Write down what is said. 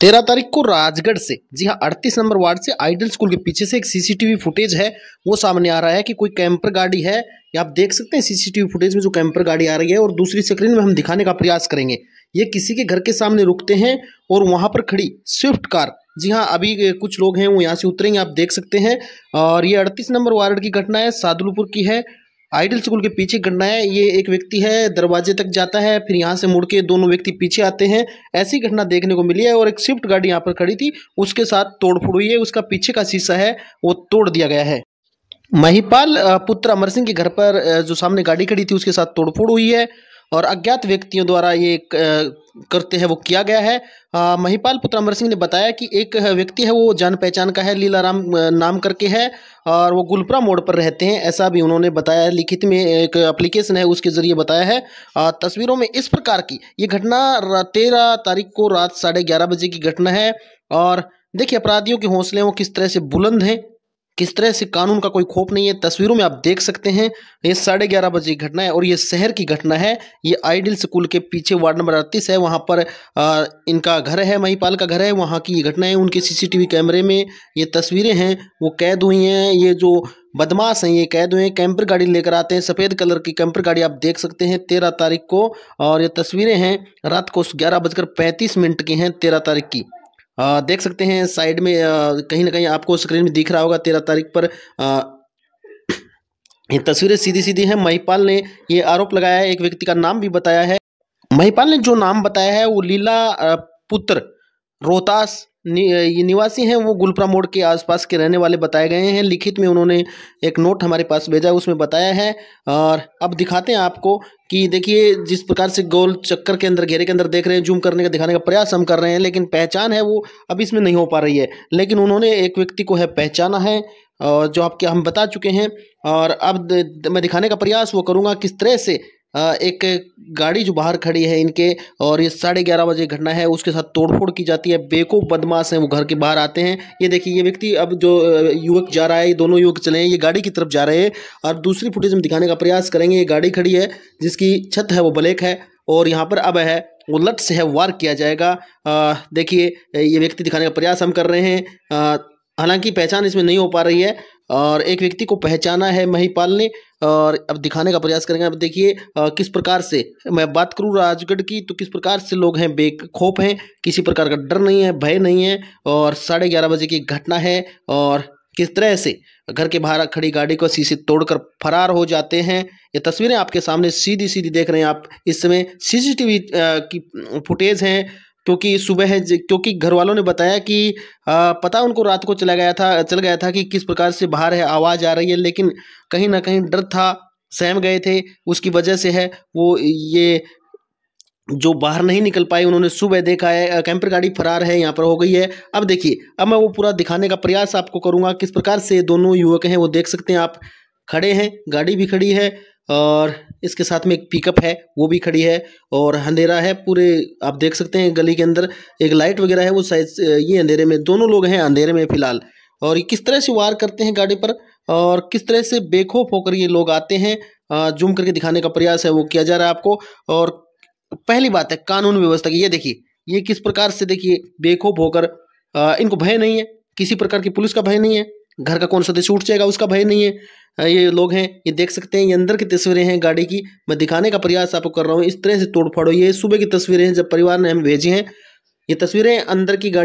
तेरह तारीख को राजगढ़ से जी हाँ अड़तीस नंबर वार्ड से आइडल स्कूल के पीछे से एक सीसीटीवी फुटेज है वो सामने आ रहा है कि कोई कैंपर गाड़ी है या आप देख सकते हैं सीसीटीवी फुटेज में जो कैंपर गाड़ी आ रही है और दूसरी स्क्रीन में हम दिखाने का प्रयास करेंगे ये किसी के घर के सामने रुकते हैं और वहाँ पर खड़ी स्विफ्ट कार जी हाँ अभी कुछ लोग हैं वो यहाँ से उतरेंगे आप देख सकते हैं और ये अड़तीस नंबर वार्ड की घटना है सादुलपुर की है आइडल स्कूल के पीछे घटना है ये एक व्यक्ति है दरवाजे तक जाता है फिर यहाँ से मुड़ के दोनों व्यक्ति पीछे आते हैं ऐसी घटना देखने को मिली है और एक स्विफ्ट गाड़ी यहाँ पर खड़ी थी उसके साथ तोड़फोड़ हुई है उसका पीछे का शीशा है वो तोड़ दिया गया है महिपाल पुत्र अमर सिंह के घर पर जो सामने गाड़ी खड़ी थी उसके साथ तोड़फोड़ हुई है और अज्ञात व्यक्तियों द्वारा ये करते हैं वो किया गया है महिपाल पुत्र अमर सिंह ने बताया कि एक व्यक्ति है वो जान पहचान का है लीला राम नाम करके है और वो गुलपुरा मोड़ पर रहते हैं ऐसा भी उन्होंने बताया लिखित में एक एप्लीकेशन है उसके ज़रिए बताया है तस्वीरों में इस प्रकार की ये घटना तेरह तारीख को रात साढ़े ग्यारह बजे की घटना है और देखिए अपराधियों के हौसले वो किस तरह से बुलंद हैं किस तरह से कानून का कोई खोप नहीं है तस्वीरों में आप देख सकते हैं ये साढ़े ग्यारह बजे की घटना है और ये शहर की घटना है ये आइडियल स्कूल के पीछे वार्ड नंबर अड़तीस है वहाँ पर आ, इनका घर है महिपाल का घर है वहाँ की ये घटना है उनके सीसीटीवी कैमरे में ये तस्वीरें हैं वो कैद हुई हैं ये जो बदमाश हैं ये कैद हुए हैं कैंपर गाड़ी लेकर आते हैं सफ़ेद कलर की कैंपर गाड़ी आप देख सकते हैं तेरह तारीख को और ये तस्वीरें हैं रात को ग्यारह बजकर पैंतीस मिनट की हैं तेरह तारीख की आ, देख सकते हैं साइड में कहीं ना कहीं आपको स्क्रीन में दिख रहा होगा तेरह तारीख पर आ, ये तस्वीरें सीधी सीधी हैं महिपाल ने ये आरोप लगाया है एक व्यक्ति का नाम भी बताया है महिपाल ने जो नाम बताया है वो लीला पुत्र रोहतास निवासी हैं वो गुलप्रा मोड़ के आसपास के रहने वाले बताए गए हैं लिखित में उन्होंने एक नोट हमारे पास भेजा है उसमें बताया है और अब दिखाते हैं आपको कि देखिए जिस प्रकार से गोल चक्कर के अंदर घेरे के अंदर देख रहे हैं जूम करने का दिखाने का प्रयास हम कर रहे हैं लेकिन पहचान है वो अब इसमें नहीं हो पा रही है लेकिन उन्होंने एक व्यक्ति को है पहचाना है और जो आपके हम बता चुके हैं और अब मैं दिखाने का प्रयास वो करूँगा किस तरह से एक गाड़ी जो बाहर खड़ी है इनके और ये साढ़े ग्यारह बजे घटना है उसके साथ तोड़फोड़ की जाती है बेको बदमाश हैं वो घर के बाहर आते हैं ये देखिए ये व्यक्ति अब जो युवक जा रहा है ये दोनों युवक चले हैं ये गाड़ी की तरफ जा रहे हैं और दूसरी फुटेज हम दिखाने का प्रयास करेंगे ये गाड़ी खड़ी है जिसकी छत है वो ब्लैक है और यहाँ पर अब है वो लट से है वार किया जाएगा देखिए ये व्यक्ति दिखाने का प्रयास हम कर रहे हैं हालांकि पहचान इसमें नहीं हो पा रही है और एक व्यक्ति को पहचाना है महिपाल ने और अब दिखाने का प्रयास करेंगे अब देखिए किस प्रकार से मैं बात करूँ राजगढ़ की तो किस प्रकार से लोग हैं बेखोप हैं किसी प्रकार का डर नहीं है भय नहीं है और साढ़े ग्यारह बजे की घटना है और किस तरह से घर के बाहर खड़ी गाड़ी को शीशे तोड़कर फरार हो जाते हैं ये तस्वीरें आपके सामने सीधी सीधी देख रहे हैं आप इस समय सीसीटीवी की फुटेज हैं क्योंकि सुबह है क्योंकि घर वालों ने बताया कि आ, पता उनको रात को चला गया था चल गया था कि किस प्रकार से बाहर है आवाज़ आ रही है लेकिन कहीं ना कहीं डर था सहम गए थे उसकी वजह से है वो ये जो बाहर नहीं निकल पाए उन्होंने सुबह देखा है कैंपर गाड़ी फरार है यहाँ पर हो गई है अब देखिए अब मैं वो पूरा दिखाने का प्रयास आपको करूँगा किस प्रकार से दोनों युवक हैं वो देख सकते हैं आप खड़े हैं गाड़ी भी खड़ी है और इसके साथ में एक पिकअप है वो भी खड़ी है और अंधेरा है पूरे आप देख सकते हैं गली के अंदर एक लाइट वगैरह है वो साइड ये अंधेरे में दोनों लोग हैं अंधेरे में फिलहाल और ये किस तरह से वार करते हैं गाड़ी पर और किस तरह से बेखौफ होकर ये लोग आते हैं जूम करके दिखाने का प्रयास है वो किया जा रहा है आपको और पहली बात है कानून व्यवस्था की ये देखिए ये किस प्रकार से देखिए बेखौफ होकर इनको भय नहीं है किसी प्रकार की पुलिस का भय नहीं है घर का कौन सा सदस्य उठ जाएगा उसका भय नहीं है हाँ, ये लोग हैं ये देख सकते हैं ये अंदर की तस्वीरें हैं गाड़ी की मैं दिखाने का प्रयास आपको कर रहा हूँ इस तरह से तोड़ ये सुबह की तस्वीरें हैं जब परिवार ने हमें भेजी हैं ये तस्वीरें अंदर की गाड़ी